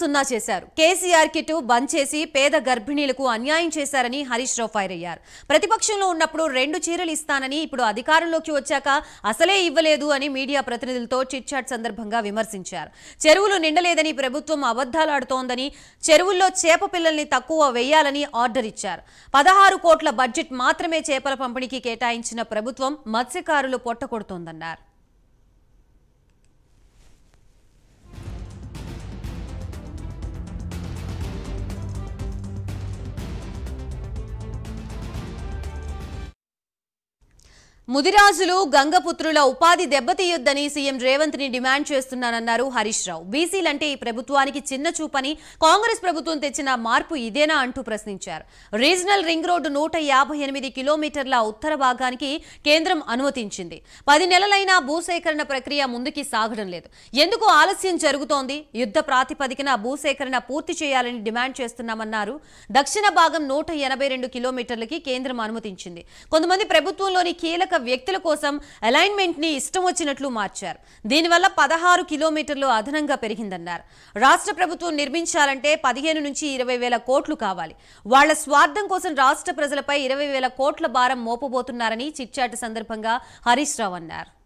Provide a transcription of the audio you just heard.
సున్నా చేశారు కేసీఆర్ కిట్ బంద్ చేసి పేద గర్భిణీలకు అన్యాయం చేశారని హరీష్ రావు ఫైర్ అయ్యారు ప్రతిపక్షంలో ఉన్నప్పుడు రెండు చీరలు ఇస్తానని ఇప్పుడు అధికారంలోకి వచ్చాక అసలే ఇవ్వలేదు అని మీడియా ప్రతినిధులతో చిట్చాట్ సందర్భంగా విమర్శించారు చెరువులు నిండలేదని ప్రభుత్వం అబద్దాలాడుతోందని చెరువుల్లో చేప పిల్లల్ని తక్కువ వేయాలని ఆర్డర్ ఇచ్చారు పదహారు కోట్ల బడ్జెట్ మాత్రమే చేపల పంపిణీకి కేటాయించిన ప్రభుత్వం మత్స్యకారులు పొట్టకొడుతోందన్నారు ముదిరాజులు గంగపుత్రుల ఉపాధి దెబ్బతీయొద్దని సీఎం రేవంత్ ని డిమాండ్ చేస్తున్నానన్నారు హరీష్ రావు బీసీలంటే ఈ ప్రభుత్వానికి చిన్న చూపని కాంగ్రెస్ ప్రభుత్వం తెచ్చిన మార్పు ఇదేనా అంటూ ప్రశ్నించారు రీజనల్ రింగ్ రోడ్డు నూట కిలోమీటర్ల ఉత్తర భాగానికి కేంద్రం అనుమతించింది పది నెలలైనా భూసేకరణ ప్రక్రియ ముందుకి సాగడం లేదు ఎందుకు ఆలస్యం జరుగుతోంది యుద్ధ ప్రాతిపదికన భూసేకరణ పూర్తి చేయాలని డిమాండ్ చేస్తున్నామన్నారు దక్షిణ భాగం నూట కిలోమీటర్లకి కేంద్రం అనుమతించింది కొంతమంది ప్రభుత్వంలోని కీలక వ్యక్తుల కోసం అలైన్మెంట్ ని ఇష్టం వచ్చినట్లు మార్చారు దీనివల్ల పదహారు కిలోమీటర్లు అదనంగా పెరిగిందన్నారు రాష్ట్ర ప్రభుత్వం నిర్మించాలంటే పదిహేను నుంచి ఇరవై వేల కోట్లు కావాలి వాళ్ల స్వార్థం కోసం రాష్ట్ర ప్రజలపై ఇరవై వేల కోట్ల భారం మోపబోతున్నారని చిట్చాటు సందర్భంగా హరీష్ రావు అన్నారు